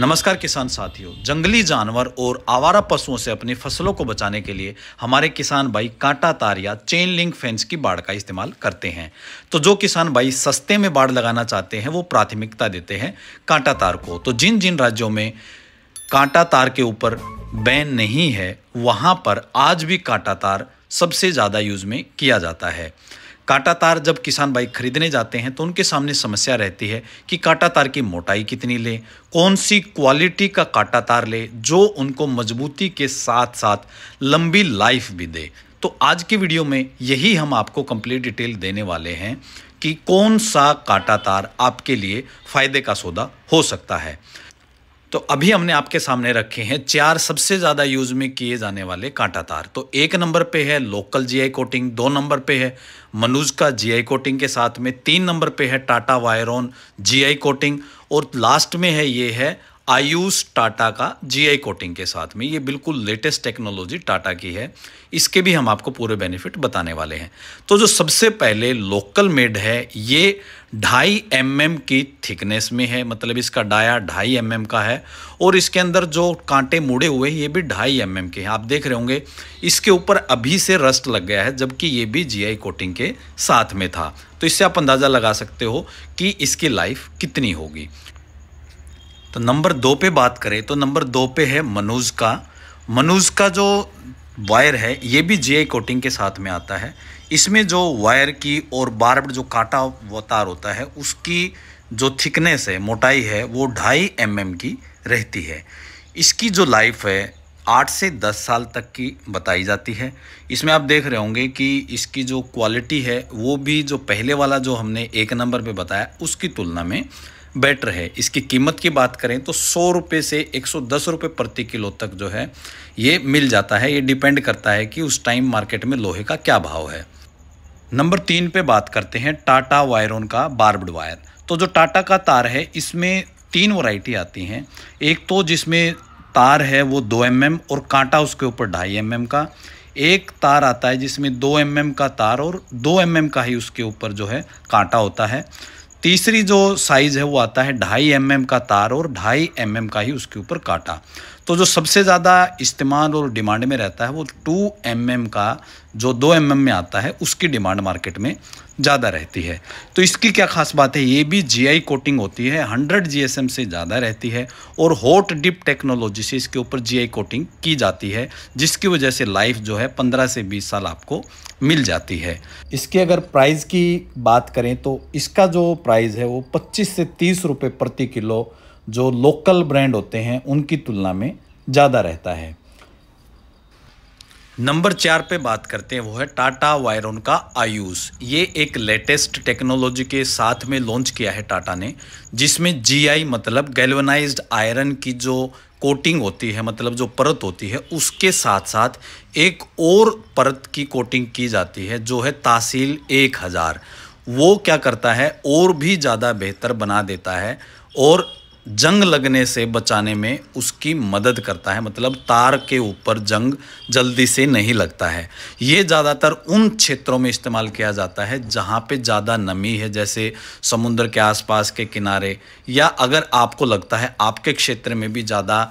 नमस्कार किसान साथियों जंगली जानवर और आवारा पशुओं से अपनी फसलों को बचाने के लिए हमारे किसान भाई कांटा तार या चेन लिंक फेंस की बाड़ का इस्तेमाल करते हैं तो जो किसान भाई सस्ते में बाड़ लगाना चाहते हैं वो प्राथमिकता देते हैं कांटा तार को तो जिन जिन राज्यों में कांटा तार के ऊपर बैन नहीं है वहाँ पर आज भी कांटा तार सबसे ज़्यादा यूज़ में किया जाता है काटा तार जब किसान बाइक खरीदने जाते हैं तो उनके सामने समस्या रहती है कि काटा तार की मोटाई कितनी लें कौन सी क्वालिटी का काटा तार ले जो उनको मजबूती के साथ साथ लंबी लाइफ भी दे तो आज की वीडियो में यही हम आपको कंप्लीट डिटेल देने वाले हैं कि कौन सा काटा तार आपके लिए फ़ायदे का सौदा हो सकता है तो अभी हमने आपके सामने रखे हैं चार सबसे ज़्यादा यूज में किए जाने वाले कांटा तार तो एक नंबर पे है लोकल जीआई कोटिंग दो नंबर पे है मनुज का जीआई कोटिंग के साथ में तीन नंबर पे है टाटा वायरॉन जीआई कोटिंग और लास्ट में है ये है आयुष टाटा का जीआई कोटिंग के साथ में ये बिल्कुल लेटेस्ट टेक्नोलॉजी टाटा की है इसके भी हम आपको पूरे बेनिफिट बताने वाले हैं तो जो सबसे पहले लोकल मेड है ये ढाई एम एम की थिकनेस में है मतलब इसका डाया ढाई एम एम का है और इसके अंदर जो कांटे मुड़े हुए हैं ये भी ढाई एम एम के हैं आप देख रहे होंगे इसके ऊपर अभी से रस्ट लग गया है जबकि ये भी जीआई कोटिंग के साथ में था तो इससे आप अंदाज़ा लगा सकते हो कि इसकी लाइफ कितनी होगी तो नंबर दो पे बात करें तो नंबर दो पे है मनोज का मनोज का जो वायर है ये भी जी कोटिंग के साथ में आता है इसमें जो वायर की और बार्ब जो काटा वतार तार होता है उसकी जो थिकनेस है मोटाई है वो ढाई एम mm की रहती है इसकी जो लाइफ है आठ से दस साल तक की बताई जाती है इसमें आप देख रहे होंगे कि इसकी जो क्वालिटी है वो भी जो पहले वाला जो हमने एक नंबर पे बताया उसकी तुलना में बेटर है इसकी कीमत की बात करें तो सौ रुपये से एक सौ दस रुपये प्रति किलो तक जो है ये मिल जाता है ये डिपेंड करता है कि उस टाइम मार्केट में लोहे का क्या भाव है नंबर तीन पे बात करते हैं टाटा वायरोन का बार्बड वायर तो जो टाटा का तार है इसमें तीन वैरायटी आती हैं एक तो जिसमें तार है वो दो एम mm और कांटा उसके ऊपर ढाई एम mm का एक तार आता है जिसमें दो एम mm का तार और दो एम mm का ही उसके ऊपर जो है कांटा होता है तीसरी जो साइज़ है वो आता है ढाई एम का तार और ढाई एम का ही उसके ऊपर काटा तो जो सबसे ज़्यादा इस्तेमाल और डिमांड में रहता है वो टू एम mm का जो दो एम mm में आता है उसकी डिमांड मार्केट में ज़्यादा रहती है तो इसकी क्या खास बात है ये भी जीआई कोटिंग होती है 100 जी से ज़्यादा रहती है और हॉट डिप टेक्नोलॉजी से इसके ऊपर जीआई कोटिंग की जाती है जिसकी वजह से लाइफ जो है 15 से 20 साल आपको मिल जाती है इसके अगर प्राइस की बात करें तो इसका जो प्राइस है वो पच्चीस से तीस रुपये प्रति किलो जो लोकल ब्रांड होते हैं उनकी तुलना में ज़्यादा रहता है नंबर चार पे बात करते हैं वो है टाटा वायरन का आयुष ये एक लेटेस्ट टेक्नोलॉजी के साथ में लॉन्च किया है टाटा ने जिसमें जीआई मतलब गैल्वनाइज्ड आयरन की जो कोटिंग होती है मतलब जो परत होती है उसके साथ साथ एक और परत की कोटिंग की जाती है जो है तासील एक हज़ार वो क्या करता है और भी ज़्यादा बेहतर बना देता है और जंग लगने से बचाने में उसकी मदद करता है मतलब तार के ऊपर जंग जल्दी से नहीं लगता है ये ज़्यादातर उन क्षेत्रों में इस्तेमाल किया जाता है जहाँ पे ज़्यादा नमी है जैसे समुद्र के आसपास के किनारे या अगर आपको लगता है आपके क्षेत्र में भी ज़्यादा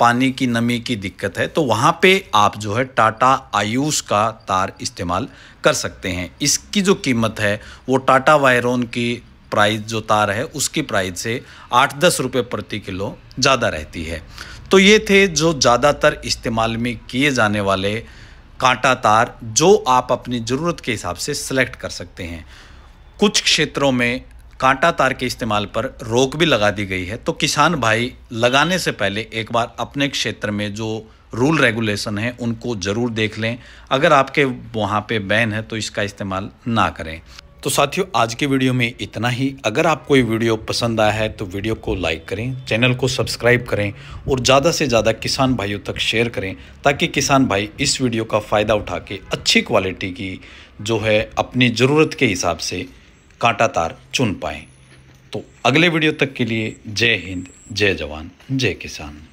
पानी की नमी की दिक्कत है तो वहाँ पे आप जो है टाटा आयुष का तार इस्तेमाल कर सकते हैं इसकी जो कीमत है वो टाटा वायरोन की प्राइस जो तार है उसकी प्राइस से आठ दस रुपये प्रति किलो ज़्यादा रहती है तो ये थे जो ज़्यादातर इस्तेमाल में किए जाने वाले कांटा तार जो आप अपनी ज़रूरत के हिसाब से सेलेक्ट कर सकते हैं कुछ क्षेत्रों में कांटा तार के इस्तेमाल पर रोक भी लगा दी गई है तो किसान भाई लगाने से पहले एक बार अपने क्षेत्र में जो रूल रेगुलेशन है उनको ज़रूर देख लें अगर आपके वहाँ पे बैन है तो इसका इस्तेमाल ना करें तो साथियों आज के वीडियो में इतना ही अगर आपको ये वीडियो पसंद आया है तो वीडियो को लाइक करें चैनल को सब्सक्राइब करें और ज़्यादा से ज़्यादा किसान भाइयों तक शेयर करें ताकि किसान भाई इस वीडियो का फ़ायदा उठा के अच्छी क्वालिटी की जो है अपनी ज़रूरत के हिसाब से कांटा तार चुन पाएँ तो अगले वीडियो तक के लिए जय हिंद जय जवान जय किसान